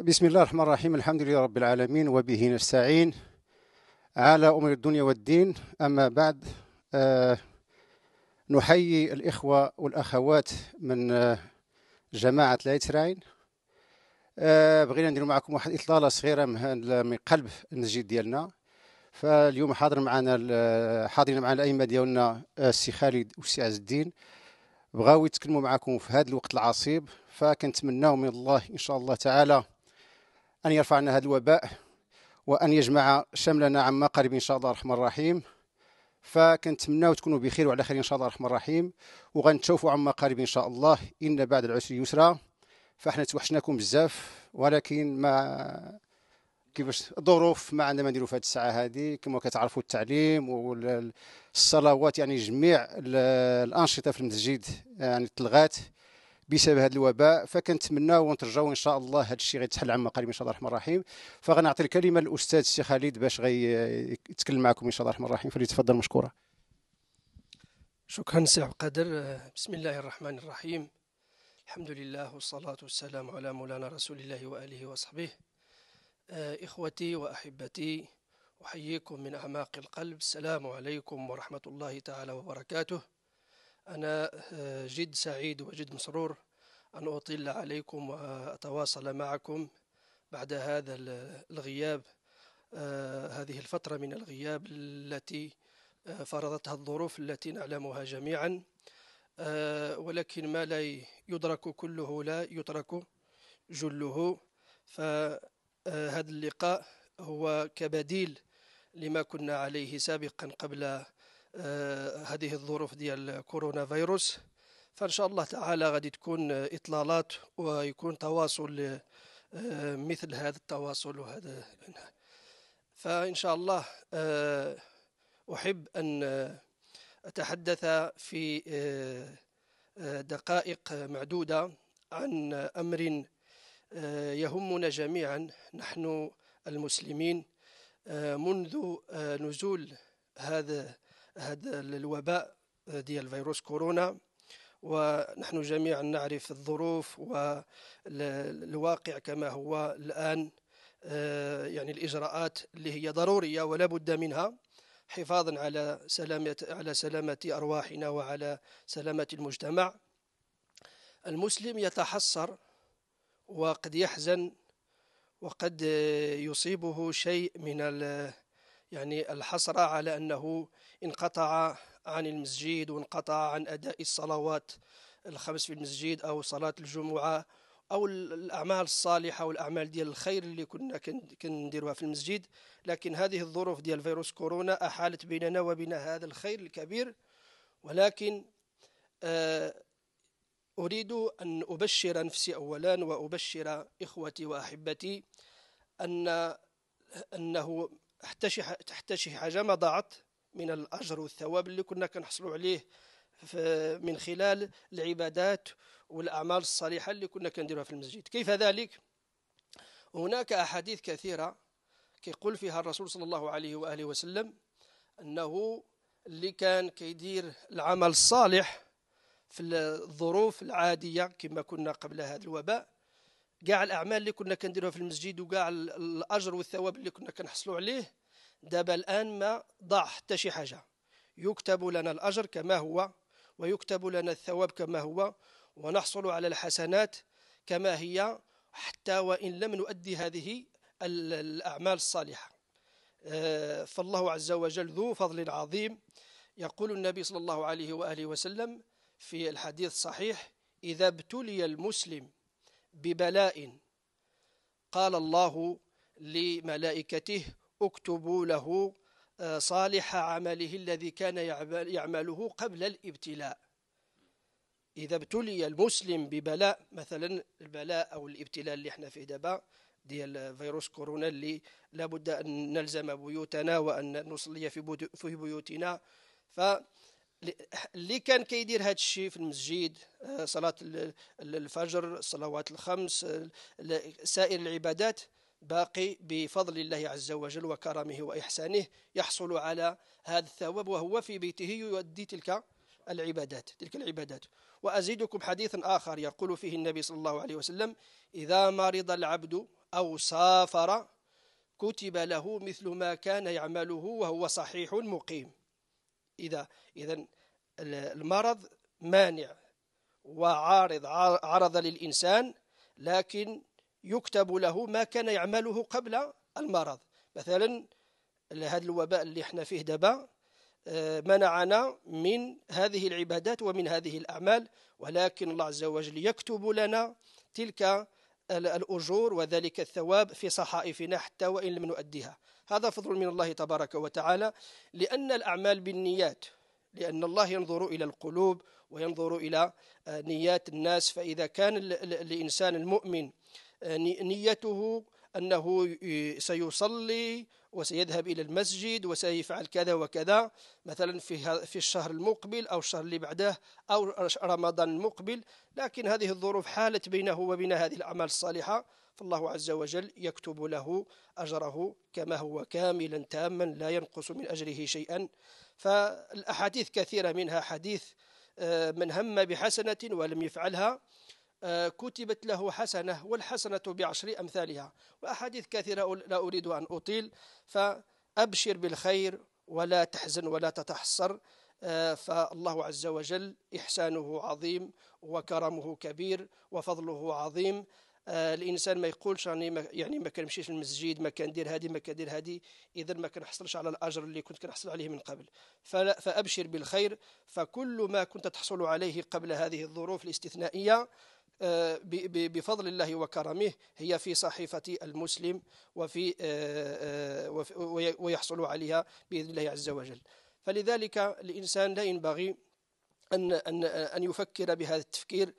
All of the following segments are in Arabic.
بسم الله الرحمن الرحيم الحمد لله رب العالمين وبه نستعين على أمر الدنيا والدين أما بعد آه، نحيي الإخوة والأخوات من آه، جماعة لايتراين آه، بغينا ندير معكم واحد إطلالة صغيرة من قلب المسجد ديالنا فاليوم حاضر معنا حاضرين معنا الأئمة ديالنا السي خالد والسي عز الدين بغاو يتكلموا معكم في هذا الوقت العصيب فكنتمناو من الله إن شاء الله تعالى أن يرفع عنا هذا الوباء وأن يجمع شملنا عما قريب إن شاء الله الرحمن الرحيم فكنتمناو تكونوا بخير وعلى خير إن شاء الله الرحمن الرحيم وغنتشوفوا عما قريب إن شاء الله إن بعد العسر يسرا فاحنا توحشناكم بزاف ولكن ما كيفاش الظروف ما عندنا ما نديرو في هذه الساعه هذه كما كتعرفوا التعليم والصلوات يعني جميع الانشطه في المسجد يعني تلغات بسبب هذا الوباء فكنتمناو ونترجاو ان شاء الله هذا الشيء غيتحل عما قريب ان شاء الله الرحمن الرحيم فغنعطي الكلمه للاستاذ السي خالد باش يتكلم معكم ان شاء الله الرحمن الرحيم فليتفضل مشكورا شكرا سي قدر بسم الله الرحمن الرحيم الحمد لله والصلاة والسلام على مولانا رسول الله وآله وصحبه إخوتي وأحبتي أحييكم من أعماق القلب السلام عليكم ورحمة الله تعالى وبركاته أنا آه، جد سعيد وجد مسرور أن أطل عليكم وأتواصل معكم بعد هذا الغياب آه، هذه الفترة من الغياب التي آه، فرضتها الظروف التي نعلمها جميعا ولكن ما لا يدرك كله لا يترك جله فهذا اللقاء هو كبديل لما كنا عليه سابقا قبل آه، هذه الظروف ديال كورونا فيروس فان شاء الله تعالى غادي تكون اطلالات ويكون تواصل آه، مثل هذا التواصل وهذا فان شاء الله آه، احب ان اتحدث في دقائق معدوده عن امر يهمنا جميعا نحن المسلمين منذ نزول هذا هذا الوباء ديال فيروس كورونا ونحن جميعا نعرف الظروف والواقع كما هو الآن آه، يعني الإجراءات اللي هي ضرورية ولا بد منها حفاظا على سلامة على سلامة أرواحنا وعلى سلامة المجتمع المسلم يتحسر وقد يحزن وقد يصيبه شيء من يعني الحسرة على أنه انقطع عن المسجد وانقطع عن أداء الصلوات الخمس في المسجد أو صلاة الجمعة أو الأعمال الصالحة والأعمال ديال الخير اللي كنا كنديروها في المسجد لكن هذه الظروف ديال فيروس كورونا أحالت بيننا وبين هذا الخير الكبير ولكن آه، أريد أن أبشر نفسي أولا وأبشر إخوتي وأحبتي أن أنه حتى شي حاجه ما ضاعت من الاجر والثواب اللي كنا كنحصلوا عليه من خلال العبادات والاعمال الصالحه اللي كنا كنديروها في المسجد كيف ذلك هناك احاديث كثيره كيقول فيها الرسول صلى الله عليه واله وسلم انه اللي كان كيدير العمل الصالح في الظروف العاديه كما كنا قبل هذا الوباء كاع الاعمال اللي كنا كنديروها في المسجد وكاع الاجر والثواب اللي كنا كنحصلوا عليه دابا الان ما ضاع حتى شي حاجه يكتب لنا الاجر كما هو ويكتب لنا الثواب كما هو ونحصل على الحسنات كما هي حتى وان لم نؤدي هذه الاعمال الصالحه آه، فالله عز وجل ذو فضل عظيم يقول النبي صلى الله عليه واله وسلم في الحديث الصحيح اذا ابتلي المسلم ببلاء قال الله لملائكته اكتبوا له آه، صالح عمله الذي كان يعمله قبل الابتلاء إذا ابتلي المسلم ببلاء مثلا البلاء أو الابتلاء اللي احنا فيه دابا ديال فيروس كورونا اللي لابد أن نلزم بيوتنا وأن نصلي في بيوتنا ف اللي كان كيدير هذا الشيء في المسجد آه، صلاة الفجر الصلوات الخمس سائر العبادات باقي بفضل الله عز وجل وكرمه وإحسانه يحصل على هذا الثواب وهو في بيته يؤدي تلك العبادات تلك العبادات وأزيدكم حديثا آخر يقول فيه النبي صلى الله عليه وسلم إذا مرض العبد أو سافر كتب له مثل ما كان يعمله وهو صحيح مقيم إذا إذا المرض مانع وعارض عرض للإنسان لكن يكتب له ما كان يعمله قبل المرض مثلا هذا الوباء اللي احنا فيه دابا آه، منعنا من هذه العبادات ومن هذه الأعمال ولكن الله عز وجل يكتب لنا تلك الأجور وذلك الثواب في صحائفنا حتى وإن لم نؤديها هذا فضل من الله تبارك وتعالى لأن الأعمال بالنيات لأن الله ينظر إلى القلوب وينظر إلى آه، نيات الناس فإذا كان الإنسان المؤمن آه، نيته أنه سيصلي وسيذهب إلى المسجد وسيفعل كذا وكذا مثلا في في الشهر المقبل أو الشهر اللي بعده أو رمضان المقبل لكن هذه الظروف حالت بينه وبين هذه الأعمال الصالحة فالله عز وجل يكتب له أجره كما هو كاملا تاما لا ينقص من أجره شيئا فالأحاديث كثيرة منها حديث آه، من هم بحسنة ولم يفعلها آه، كتبت له حسنة والحسنة بعشر أمثالها وأحاديث كثيرة لا أريد أن أطيل فأبشر بالخير ولا تحزن ولا تتحسر آه، فالله عز وجل إحسانه عظيم وكرمه كبير وفضله عظيم آه، الانسان ما يقولش راني يعني ما, كنمشيش للمسجد ما كندير هذه ما كندير هذه اذا ما كنحصلش على الاجر اللي كنت كنحصل عليه من قبل فابشر بالخير فكل ما كنت تحصل عليه قبل هذه الظروف الاستثنائيه آه، بفضل الله وكرمه هي في صحيفة المسلم وفي آه، ويحصل عليها بإذن الله عز وجل فلذلك الإنسان لا ينبغي أن أن أن يفكر بهذا التفكير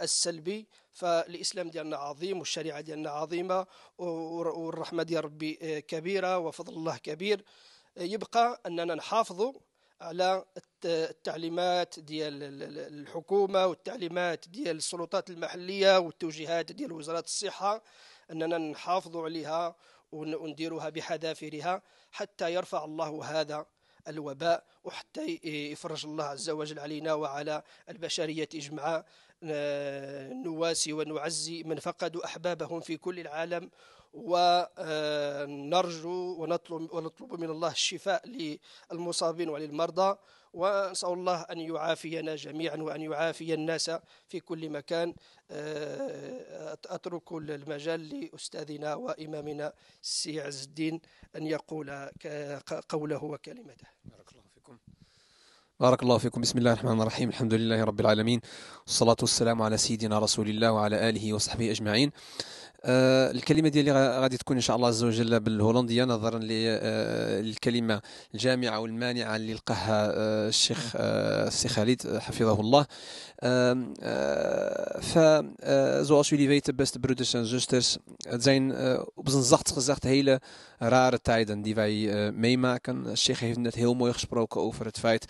السلبي فالاسلام ديالنا عظيم والشريعه ديالنا عظيمه والرحمه ديال ربي آه، كبيره وفضل الله كبير آه، يبقى اننا نحافظوا على التعليمات ديال الحكومه والتعليمات ديال السلطات المحليه والتوجيهات ديال وزاره الصحه اننا نحافظوا عليها ونديروها بحذافيرها حتى يرفع الله هذا الوباء وحتى يفرج الله عز وجل علينا وعلى البشرية إجمعاء آه، نواسي ونعزي من فقدوا أحبابهم في كل العالم ونرجو آه، ونطلب ونطلب من الله الشفاء للمصابين وللمرضى ونسأل الله أن يعافينا جميعا وأن يعافي الناس في كل مكان آه، أترك المجال لأستاذنا وإمامنا السي عز الدين أن يقول قوله وكلمته بارك الله فيكم بارك الله فيكم بسم الله الرحمن الرحيم الحمد لله رب العالمين والصلاة والسلام على سيدنا رسول الله وعلى آله وصحبه أجمعين آه، الكلمه ديالي غادي تكون ان شاء الله عز وجل بالهولنديه نظرا للكلمه آه، الجامعه والمانعه اللي لقاها آه، الشيخ السي خالد حفظه الله ف زو اش لي فيت بيست برودشن جوستس زين بزن زخت غزخت هيله رار تايدن دي في ميما كان الشيخ هيفنت هيل مو يخبروك اوفر فايت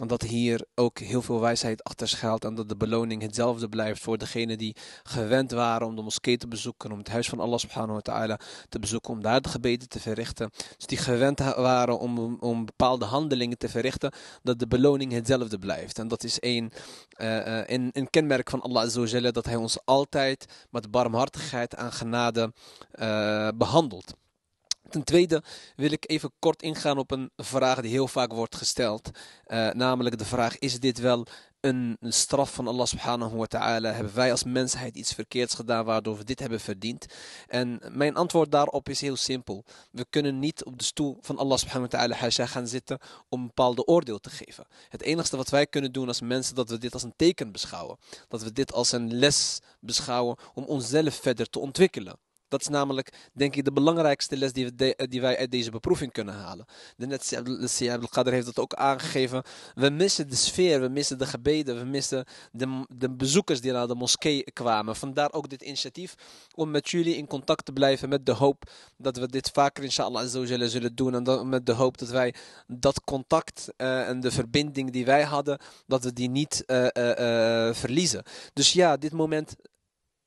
omdat hier ook heel veel wijsheid achter schuilt en dat de beloning hetzelfde blijft voor degenen die gewend waren om de moskee te bezoeken, om het huis van Allah subhanahu wa ta'ala te bezoeken, om daar de gebeden te verrichten. Dus die gewend waren om, om bepaalde handelingen te verrichten, dat de beloning hetzelfde blijft. En dat is een, eh, eh, een, een, kenmerk van Allah azawajal, dat hij ons altijd met barmhartigheid en genade eh, behandelt. Ten tweede wil ik even kort ingaan op een vraag die heel vaak wordt gesteld. Eh, namelijk de vraag: is dit wel een, straf van Allah subhanahu wa ta'ala? Hebben wij als mensheid iets verkeerds gedaan waardoor we dit hebben verdiend? En mijn antwoord daarop is heel simpel. We kunnen niet op de stoel van Allah subhanahu wa ta'ala gaan zitten om een bepaalde oordeel te geven. Het enige wat wij kunnen doen als mensen dat we dit als een teken beschouwen. Dat we dit als een les beschouwen om onszelf verder te ontwikkelen. Dat is namelijk, denk ik, de belangrijkste les die, eh, die wij uit deze beproeving kunnen halen. De net al-Qadr heeft dat ook aangegeven. We missen de sfeer, we missen de gebeden, we missen de, de bezoekers die naar de moskee kwamen. Vandaar ook dit initiatief om met jullie in contact te blijven met de hoop dat we dit vaker inshallah zullen doen. En met de hoop dat wij dat contact eh, en de verbinding die wij hadden, dat we die niet eh, verliezen. Dus ja, dit moment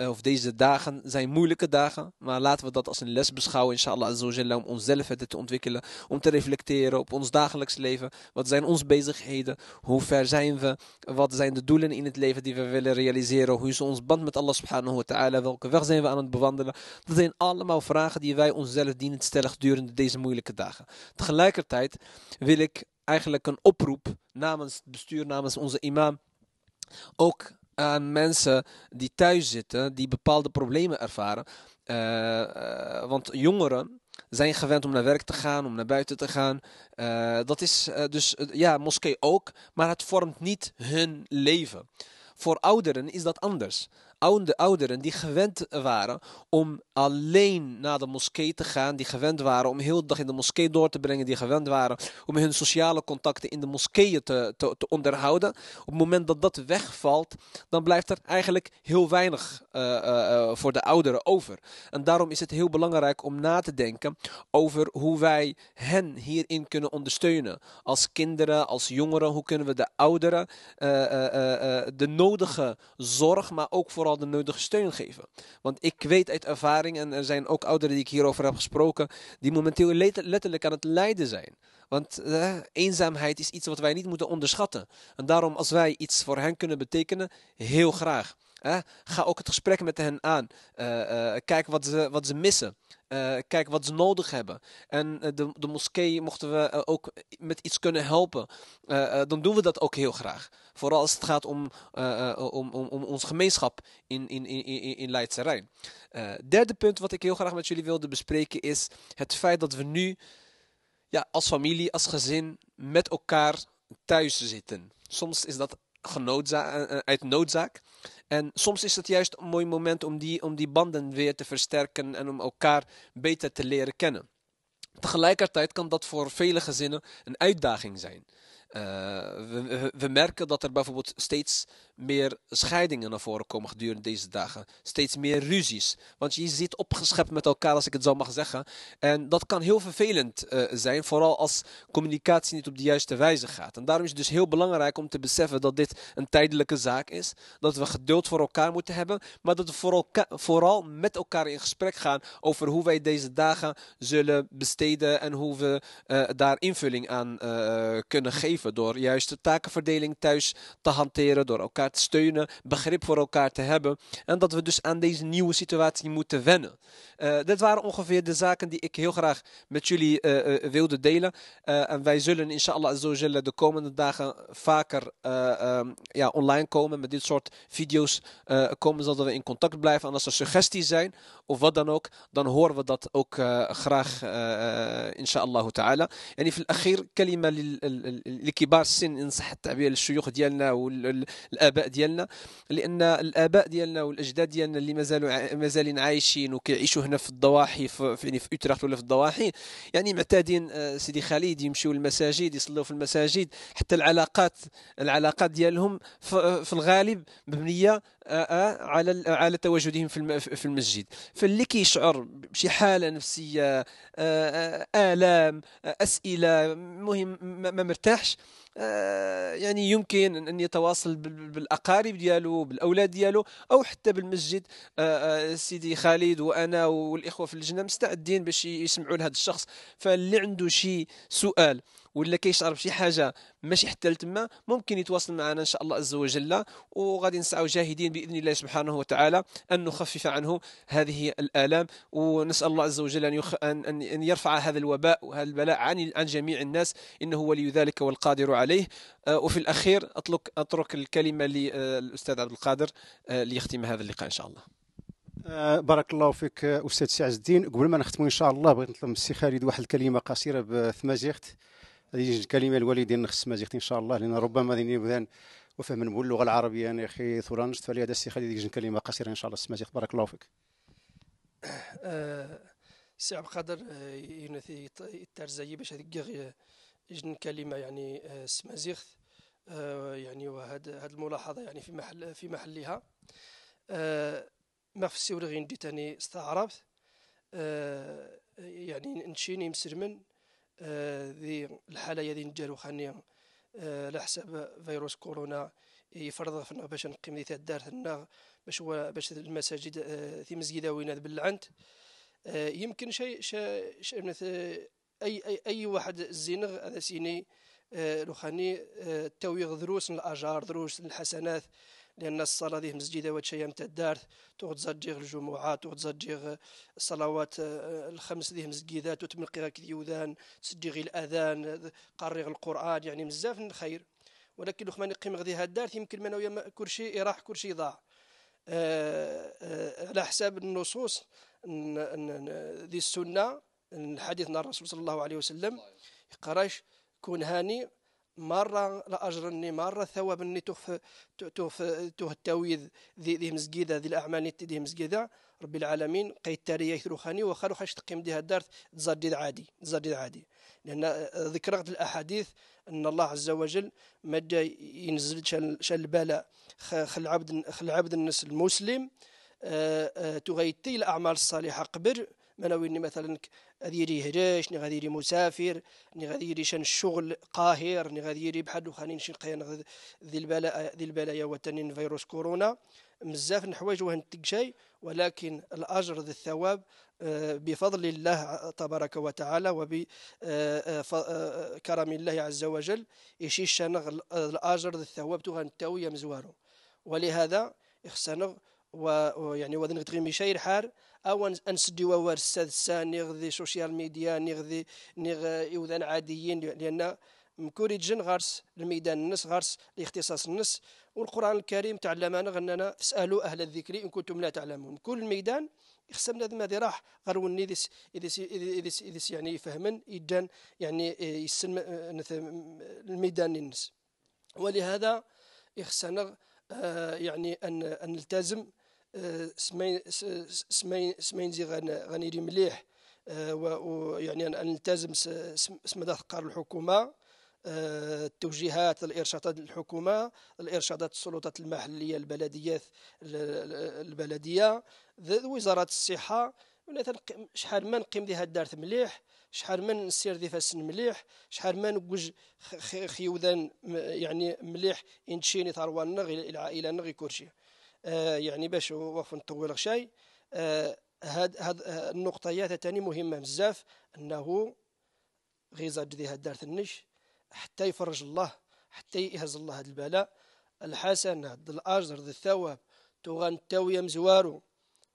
eh, of deze dagen zijn moeilijke dagen. Maar laten we dat als een les beschouwen, inshallah om onszelf verder te ontwikkelen. Om te reflecteren op ons dagelijks leven. Wat zijn onze bezigheden? Hoe ver zijn we? Wat zijn de doelen in het leven die we willen realiseren? Hoe is ons band met Allah subhanahu wa ta'ala? Welke weg zijn we aan het bewandelen? Dat zijn allemaal vragen die wij onszelf dienen te stellen gedurende deze moeilijke dagen. Tegelijkertijd wil ik eigenlijk een oproep namens het bestuur, namens onze imam, ook aan mensen die thuis zitten, die bepaalde problemen ervaren. Eh, eh, want jongeren zijn gewend om naar werk te gaan, om naar buiten te gaan. Eh, dat is dus, ja, moskee ook, maar het vormt niet hun leven. Voor ouderen is dat anders oude, ouderen die gewend waren om alleen naar de moskee te gaan, die gewend waren om heel de dag in de moskee door te brengen, die gewend waren om hun sociale contacten in de moskeeën te, te, onderhouden. Op het moment dat dat wegvalt, dan blijft er eigenlijk heel weinig eh, eh, eh, voor de ouderen over. En daarom is het heel belangrijk om na te denken over hoe wij hen hierin kunnen ondersteunen. Als kinderen, als jongeren, hoe kunnen we de ouderen de nodige zorg, maar ook vooral de nodige steun geven. Want ik weet uit ervaring, en er zijn ook ouderen die ik hierover heb gesproken, die momenteel letterlijk aan het lijden zijn. Want eh, eenzaamheid is iets wat wij niet moeten onderschatten. En daarom, als wij iets voor hen kunnen betekenen, heel graag ga ook het gesprek met hen aan. Eh, eh, kijk wat ze, wat ze missen. Eh, kijk wat ze nodig hebben. En de, de moskee mochten we ook met iets kunnen helpen. dan doen we dat ook heel graag. Vooral als het gaat om, om, om, om ons gemeenschap in, in, in, in Leidse Rijn. derde punt wat ik heel graag met jullie wilde bespreken is het feit dat we nu ja, als familie, als gezin met elkaar thuis zitten. Soms is dat eh, eh, uit noodzaak. En soms is het juist een mooi moment om die, om die banden weer te versterken en om elkaar beter te leren kennen. Tegelijkertijd kan dat voor vele gezinnen een uitdaging zijn. Eh, we, we, merken dat er bijvoorbeeld steeds meer scheidingen naar voren komen gedurende deze dagen. Steeds meer ruzies. Want je zit opgeschept met elkaar, als ik het zo mag zeggen. En dat kan heel vervelend eh, zijn, vooral als communicatie niet op de juiste wijze gaat. En daarom is het dus heel belangrijk om te beseffen dat dit een tijdelijke zaak is. Dat we geduld voor elkaar moeten hebben. Maar dat we vooral met elkaar in gesprek gaan over hoe wij deze dagen zullen besteden. En hoe we eh, daar invulling aan kunnen geven. Door juist de takenverdeling thuis te hanteren, door elkaar te steunen, begrip voor elkaar te hebben. En dat we dus aan deze nieuwe situatie moeten wennen. Uh, dit waren ongeveer de zaken die ik heel graag met jullie eh, eh, wilde delen. en wij zullen inshallah de komende dagen vaker ehm, ja, online komen met dit soort video's komen, zodat we in contact blijven. En als er suggesties zijn of wat dan ook, dan horen we dat ook graag, inshallah ta'ala. En in het akhir, kalima li لكبار السن ان صح التعبير للشيوخ ديالنا والاباء ديالنا لان الاباء ديالنا والاجداد ديالنا اللي مازالوا مازالين عايشين وكيعيشوا هنا في الضواحي في يعني في اوتراخت ولا في الضواحي يعني معتادين آه، سيدي خالد يمشيو للمساجد يصلوا في المساجد حتى العلاقات العلاقات ديالهم في الغالب مبنيه آه، آه، على على تواجدهم في المسجد فاللي كيشعر بشي حاله نفسيه الام اسئله مهم ما مرتاحش آه، يعني يمكن ان يتواصل بالاقارب ديالو بالاولاد ديالو او حتى بالمسجد آه، آه، سيدي خالد وانا والاخوه في اللجنه مستعدين باش يسمعوا لهذا الشخص فاللي عنده شي سؤال ولا كيشعر بشي حاجه ماشي حتى لتما ممكن يتواصل معنا ان شاء الله عز وجل وغادي نسعوا جاهدين باذن الله سبحانه وتعالى ان نخفف عنه هذه الالام ونسال الله عز وجل ان يخ... ان ان يرفع هذا الوباء وهذا البلاء عن عن جميع الناس انه ولي ذلك والقادر عليه آه، وفي الاخير اترك اترك الكلمه للاستاذ آه، عبد القادر آه، ليختم هذا اللقاء ان شاء الله بارك الله فيك استاذ سي عز الدين قبل ما نختموا ان شاء الله بغيت نطلب من السي خالد واحد الكلمه قصيره بثمازيغت غادي تجي الكلمه الوالدين نخص ما ان شاء الله لان ربما غادي نبدا وفهم بول اللغه العربيه انا يعني اخي ثورانج فلي هذا السي خالد يجي كلمه قصيره ان شاء الله سمازيغ بارك الله فيك أه، سي عبد القادر أه، ينثي الترزي باش هذيك جن كلمه يعني أه، سمازيغ يعني وهاد هاد الملاحظه يعني في محل في محلها ما في السيوري غير ندي تاني يعني نشيني مسرمن آه، ذي الحاله يدي نجارو خاني آه، على حساب فيروس كورونا يفرض فينا باش نقيم ذي الدار ثنا باش هو باش المساجد في آه، مسجد وين بالعنت يمكن شيء شي شي اي اي اي واحد الزينغ هذا سيني روحاني آه، التويغ دروس الاجار دروس الحسنات لان الصلاه ذي مسجده وتشيا متاع الدار تغد الجمعه تغد آه، الصلوات آه، الخمس ذي مسجدات وتملقيها كديوذان تسجيغ الاذان قريغ القران يعني بزاف من الخير ولكن لخمان يقيم غادي هاد الدار يمكن من ويا كرشي راح كرشي ضاع على حساب النصوص ذي السنه الحديث عن الرسول صلى الله عليه وسلم قراش كون هاني مرة لأجرني مرة ثوابني تخف تخف توه التاويذ ذي ذي مزقيدة ذي الأعمال ذي مزقيدة رب العالمين قيد تاريا يثروخاني وخالو حاش تقيم ديها الدار تزرديد عادي تزرديد عادي لأن ذكرت الأحاديث أن الله عز وجل مدى ينزل شال البلاء خل عبد خل عبد الناس المسلم آه، آه، تغيتي الأعمال الصالحة قبر منوي اني مثلا غادي يجي هجاش ني غادي يجي مسافر ني غادي يجي شان الشغل قاهر ني غادي يجي بحال دخانين شي نقيا ذي البلاء ذي البلايا وتنين فيروس كورونا بزاف الحوايج وهن تكشاي ولكن الاجر ذي الثواب آه، بفضل الله تبارك وتعالى وبكرم آه، آه، الله عز وجل يشيش شان الاجر ذي الثواب تو تغنتاوي مزوارو ولهذا يخسنغ يعني وذن غتغي ميشاي الحار او انسدي وار الساد ني غذي سوشيال ميديا نغذي نغ يوذن عاديين لان جن غارس الميدان النس غارس الاختصاص النس والقران الكريم تعلمنا غننا اسالوا اهل الذكر ان كنتم لا تعلمون كل ميدان خصنا هذا هذه راح غروني إذس إذس إذس إذس يعني فهما يدان يعني يسن الميدان الناس ولهذا يخصنا آه، يعني أن نلتزم سمين سمين سمين زي غنيري مليح آه، ويعني ان نلتزم سما قرار الحكومه آه، التوجيهات الارشادات الحكومه الارشادات السلطات المحليه البلديات البلديه وزاره الصحه شحال ما نقيم دي هاد الدارت مليح شحال ما نسير دي فاسن مليح شحال ما نقوج خيوذان يعني مليح انتشيني ثروان نغي العائله نغي كلشي آه، يعني باش وقف نطول شيء آه، هاد هاد آه، النقطيات تاني مهمه بزاف انه غيزا جدي هاد دارت النش حتى يفرج الله حتى يهز الله هاد البلاء الحسنه ضد الاجر ضد الثواب تغن تاويه مزوارو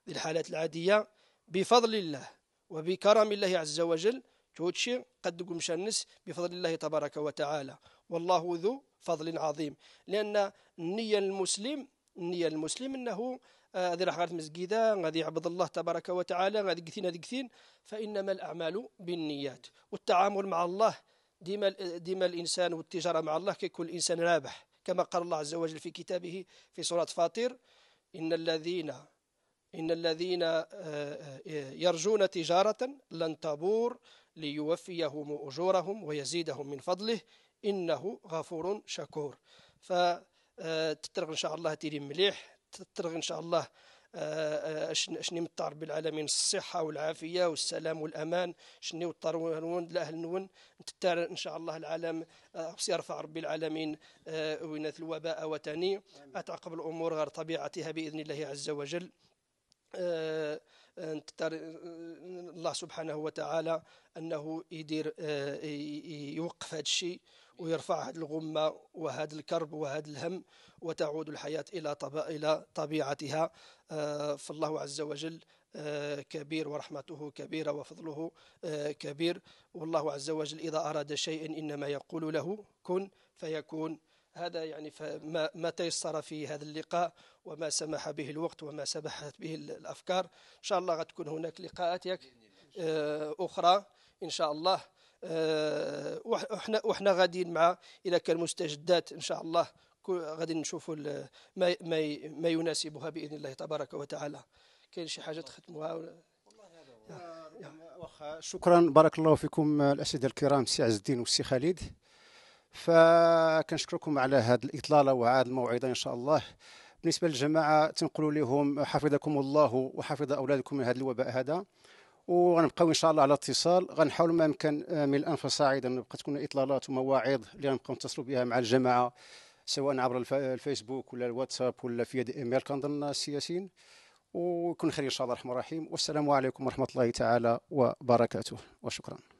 في الحالات العاديه بفضل الله وبكرم الله عز وجل توتشي قد قمش النس بفضل الله تبارك وتعالى والله ذو فضل عظيم لان النيه المسلم النية للمسلم أنه غادي راح غادي مزقيدة غادي يعبد الله تبارك وتعالى غادي كثين غادي كثين فإنما الأعمال بالنيات والتعامل مع الله ديما ديما الإنسان والتجارة مع الله كيكون الإنسان رابح كما قال الله عز وجل في كتابه في سورة فاطر إن الذين إن الذين آه، آه، يرجون تجارة لن تبور ليوفيهم أجورهم ويزيدهم من فضله إنه غفور شكور ف آه، تترغ ان شاء الله تيري مليح تترغ ان شاء الله آه، آه، شني مطار بالعالمين الصحة والعافية والسلام والأمان شني وطار ونون لأهل نون تتار إن شاء الله العالم يرفع ربي العالمين وينات الوباء وتاني أتعقب الأمور غير طبيعتها بإذن الله عز وجل الله سبحانه وتعالى أنه يدير يوقف هذا الشيء ويرفع هذه الغمة وهذا الكرب وهذا الهم وتعود الحياة إلى إلى طبيعتها آه، فالله عز وجل آه، كبير ورحمته كبيرة وفضله آه، كبير والله عز وجل إذا أراد شيئا إنما يقول له كن فيكون هذا يعني فما ما تيسر في هذا اللقاء وما سمح به الوقت وما سمحت به الافكار ان شاء الله غتكون هناك لقاءات ياك اخرى ان شاء الله آه، وحنا وحنا غاديين مع الى كان مستجدات ان شاء الله غادي نشوفوا ما ما يناسبها باذن الله تبارك وتعالى كاين شي حاجه تختموها ولا واخا شكرا بارك الله فيكم الاساتذه الكرام سي عز الدين والسي خالد فكنشكركم على هذه الاطلاله وعاد الموعظه ان شاء الله بالنسبه للجماعه تنقلوا لهم حفظكم الله وحفظ اولادكم من هذا الوباء هذا وغنبقاو ان شاء الله على اتصال غنحاول ما امكن آه، من انفس صاعدا نبقى تكون اطلالات ومواعظ اللي غنبقاو نتصلوا بها مع الجماعه سواء عبر الفيسبوك ولا الواتساب ولا في يد ايميل كنظن السياسيين ويكون خير ان شاء الله الرحمن الرحيم والسلام عليكم ورحمه الله تعالى وبركاته وشكرا